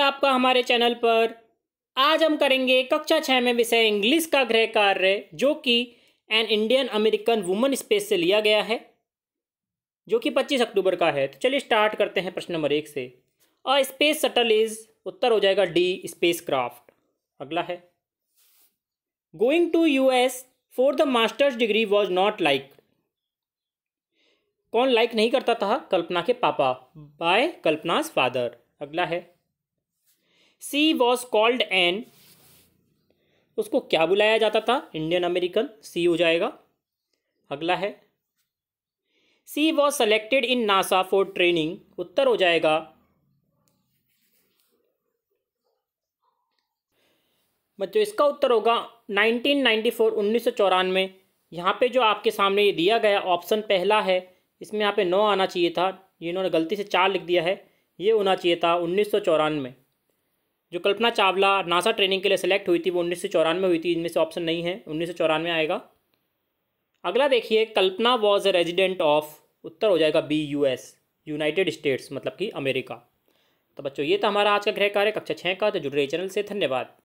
है आपका हमारे चैनल पर आज हम करेंगे कक्षा छः में विषय इंग्लिश का गृह कार्य जो कि an Indian American woman space से लिया गया है जो कि 25 अक्टूबर का है तो चलिए स्टार्ट करते हैं प्रश्न नंबर एक से अ स्पेस सटल इज उत्तर हो जाएगा डी स्पेस क्राफ्ट अगला है going to U S for the master's degree was not like कौन लाइक नहीं करता था कल्पना के पापा बाय कल्पनाज फादर अगला है सी वॉज कॉल्ड एन उसको क्या बुलाया जाता था इंडियन अमेरिकन सी हो जाएगा अगला है C was selected in NASA for training उत्तर हो जाएगा बच्चों इसका उत्तर होगा 1994 उन्नीस सौ चौरानवे यहाँ पे जो आपके सामने ये दिया गया ऑप्शन पहला है इसमें यहाँ पे नौ आना चाहिए था इन्होंने गलती से चार लिख दिया है ये होना चाहिए था उन्नीस सौ चौरानवे जो कल्पना चावला नासा ट्रेनिंग के लिए सेलेक्ट हुई थी वो उन्नीस चौरानवे हुई थी इनमें से ऑप्शन नहीं है उन्नीस आएगा अगला देखिए Kalpana was a resident of उत्तर हो जाएगा B U S United States मतलब कि अमेरिका तो बच्चों ये था हमारा आज का गृह कार्य कक्षा छः का तो जुड़ रहे चैनल से धन्यवाद